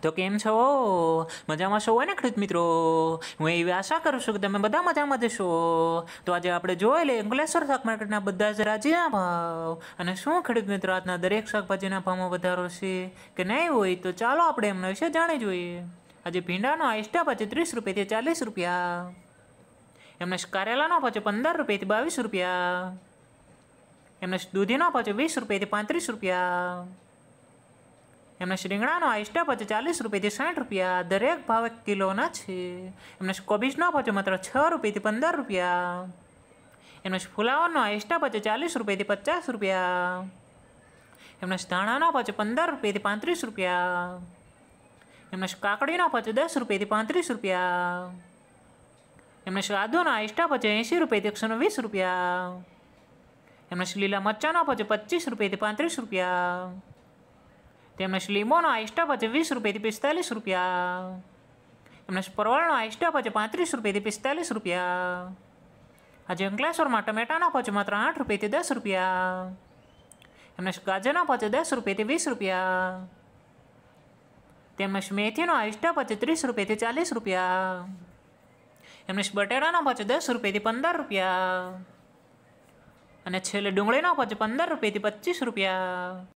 તો કેમ છો મજામાં છો ને ખેડૂત મિત્રો હું એવી આશા કરું છું કે તમે બધા મજામાં જશો તો આજે આપણે જોઈ લઈએ અંકલેશ્વર શાક માર્કેટના બધા જ રાજીના ભાવ અને શું ખેડૂત મિત્રો આજના દરેક શાકભાજીના ભાવમાં વધારો છે કે નહીં હોય તો ચાલો આપણે એમના વિશે જાણી જોઈએ આજે ભીંડાનો આઈસ્ટા પાછે ત્રીસ રૂપિયાથી ચાલીસ રૂપિયા એમને કારેલાનો પાછો પંદર રૂપિયાથી બાવીસ રૂપિયા એમને દૂધીનો પાછો વીસ રૂપિયાથી પાંત્રીસ રૂપિયા એમના શિંગડાનો આ સ્ટે ચાલીસ રૂપિયાથી સાઠ રૂપિયા દરેક ભાવે કિલોના છે એમને કોબીજનો પચે માત્ર છ રૂપિયાથી પંદર રૂપિયા એમના ફુલાવરનો આ સ્ટે ચાલીસ રૂપિયાથી પચાસ રૂપિયા એમના ધાણાનો પચે પંદર રૂપિયાથી પાંત્રીસ રૂપિયા એમના કાકડીનો પચે દસ રૂપિયાથી પાંત્રીસ રૂપિયા એમને આદુનો આઈસ્ટા પછી એંશી રૂપિયાથી એકસો વીસ રૂપિયા એમના લીલા મરચાનો પછી પચીસ રૂપિયાથી પાંત્રીસ રૂપિયા તેમણે સ્લીમોનો આઈસ્ટોપ છે વીસ રૂપિયાથી પિસ્તાલીસ રૂપિયા એમને પરવાળનો આઈસ્ટોપ છે પાંત્રીસ રૂપિયાથી પિસ્તાલીસ રૂપિયા આજે અંકલેશ્વરમાં ટમેટાના પચે માત્ર આઠ રૂપિયાથી દસ રૂપિયા એમને ગાજરના પચે દસ રૂપિયાથી વીસ રૂપિયા તેમજ મેથીનો આઈસ્ટોપ છે ત્રીસ રૂપિયાથી ચાલીસ રૂપિયા એમને બટેટાના પછી દસ રૂપિયાથી પંદર રૂપિયા અને છેલ્લે ડુંગળીના પચે પંદર રૂપિયાથી પચીસ રૂપિયા